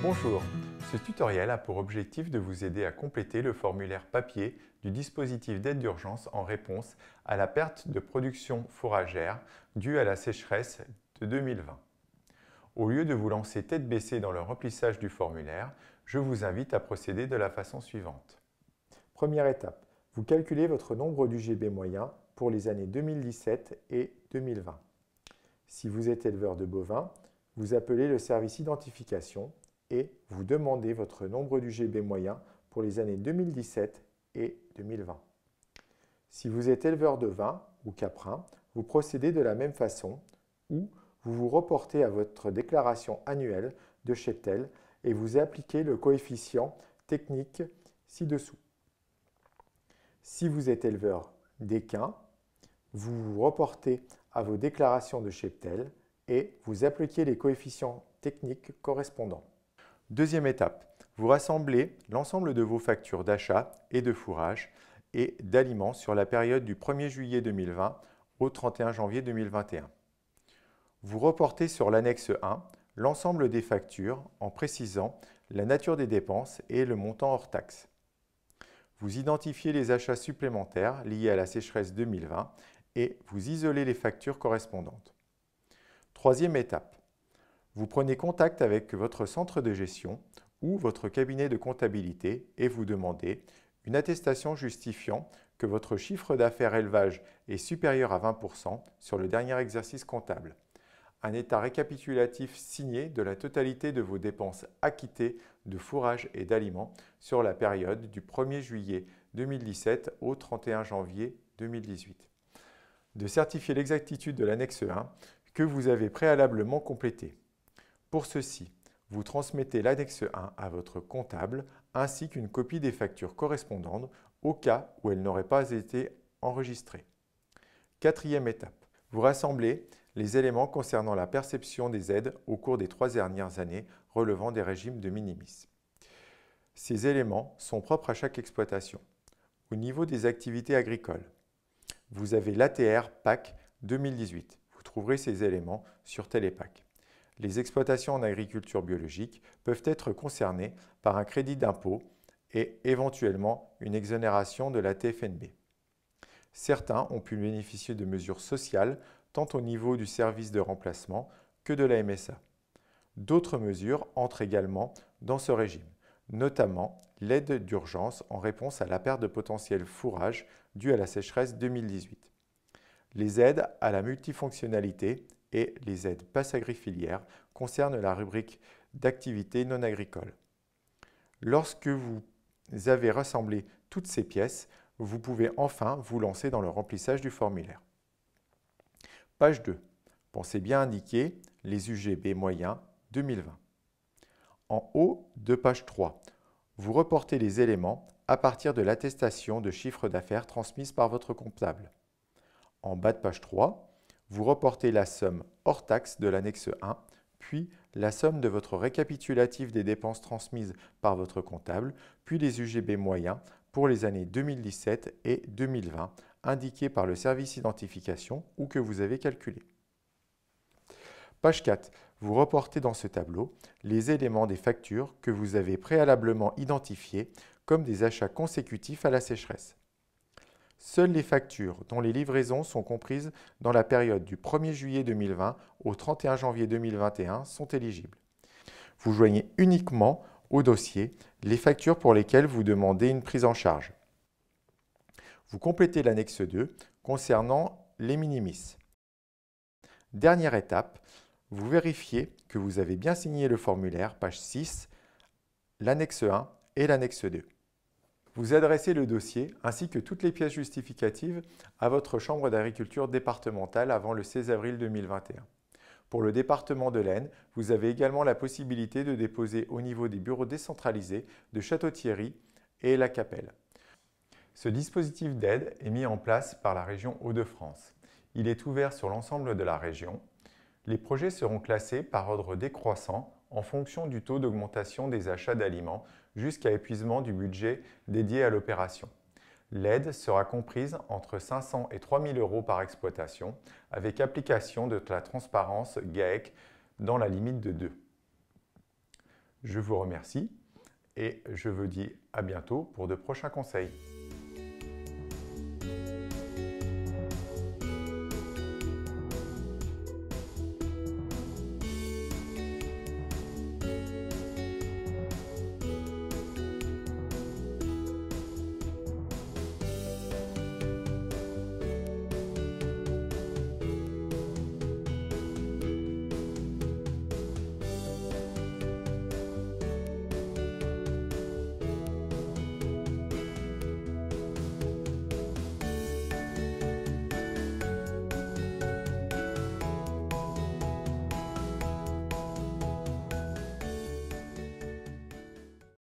Bonjour, ce tutoriel a pour objectif de vous aider à compléter le formulaire papier du dispositif d'aide d'urgence en réponse à la perte de production fourragère due à la sécheresse de 2020. Au lieu de vous lancer tête baissée dans le remplissage du formulaire, je vous invite à procéder de la façon suivante. Première étape, vous calculez votre nombre d'UGB moyen pour les années 2017 et 2020. Si vous êtes éleveur de bovins, vous appelez le service identification et vous demandez votre nombre du GB moyen pour les années 2017 et 2020. Si vous êtes éleveur de vin ou caprin, vous procédez de la même façon ou vous vous reportez à votre déclaration annuelle de cheptel et vous appliquez le coefficient technique ci-dessous. Si vous êtes éleveur d'équins, vous vous reportez à vos déclarations de cheptel et vous appliquez les coefficients techniques correspondants. Deuxième étape, vous rassemblez l'ensemble de vos factures d'achat et de fourrage et d'aliments sur la période du 1er juillet 2020 au 31 janvier 2021. Vous reportez sur l'annexe 1 l'ensemble des factures en précisant la nature des dépenses et le montant hors taxe. Vous identifiez les achats supplémentaires liés à la sécheresse 2020 et vous isolez les factures correspondantes. Troisième étape, vous prenez contact avec votre centre de gestion ou votre cabinet de comptabilité et vous demandez une attestation justifiant que votre chiffre d'affaires élevage est supérieur à 20% sur le dernier exercice comptable, un état récapitulatif signé de la totalité de vos dépenses acquittées de fourrage et d'aliments sur la période du 1er juillet 2017 au 31 janvier 2018, de certifier l'exactitude de l'annexe 1 que vous avez préalablement complétée. Pour ceci, vous transmettez l'annexe 1 à votre comptable ainsi qu'une copie des factures correspondantes au cas où elles n'auraient pas été enregistrées. Quatrième étape, vous rassemblez les éléments concernant la perception des aides au cours des trois dernières années relevant des régimes de minimis. Ces éléments sont propres à chaque exploitation. Au niveau des activités agricoles, vous avez l'ATR PAC 2018. Vous trouverez ces éléments sur Télépac les exploitations en agriculture biologique peuvent être concernées par un crédit d'impôt et éventuellement une exonération de la TFNB. Certains ont pu bénéficier de mesures sociales tant au niveau du service de remplacement que de la MSA. D'autres mesures entrent également dans ce régime, notamment l'aide d'urgence en réponse à la perte de potentiel fourrage due à la sécheresse 2018. Les aides à la multifonctionnalité et les aides passes concernent la rubrique d'activités non agricole. Lorsque vous avez rassemblé toutes ces pièces, vous pouvez enfin vous lancer dans le remplissage du formulaire. Page 2. Pensez bien indiquer les UGB moyens 2020. En haut de page 3, vous reportez les éléments à partir de l'attestation de chiffre d'affaires transmise par votre comptable. En bas de page 3, vous reportez la somme hors taxe de l'annexe 1, puis la somme de votre récapitulatif des dépenses transmises par votre comptable, puis les UGB moyens pour les années 2017 et 2020 indiqués par le service identification ou que vous avez calculé. Page 4. Vous reportez dans ce tableau les éléments des factures que vous avez préalablement identifiés comme des achats consécutifs à la sécheresse. Seules les factures dont les livraisons sont comprises dans la période du 1er juillet 2020 au 31 janvier 2021 sont éligibles. Vous joignez uniquement au dossier les factures pour lesquelles vous demandez une prise en charge. Vous complétez l'annexe 2 concernant les minimis. Dernière étape, vous vérifiez que vous avez bien signé le formulaire, page 6, l'annexe 1 et l'annexe 2. Vous adressez le dossier ainsi que toutes les pièces justificatives à votre chambre d'agriculture départementale avant le 16 avril 2021. Pour le département de l'Aisne, vous avez également la possibilité de déposer au niveau des bureaux décentralisés de Château-Thierry et La Capelle. Ce dispositif d'aide est mis en place par la région Hauts-de-France. Il est ouvert sur l'ensemble de la région. Les projets seront classés par ordre décroissant en fonction du taux d'augmentation des achats d'aliments jusqu'à épuisement du budget dédié à l'opération. L'aide sera comprise entre 500 et 3000 euros par exploitation, avec application de la transparence GAEC dans la limite de 2. Je vous remercie et je vous dis à bientôt pour de prochains conseils.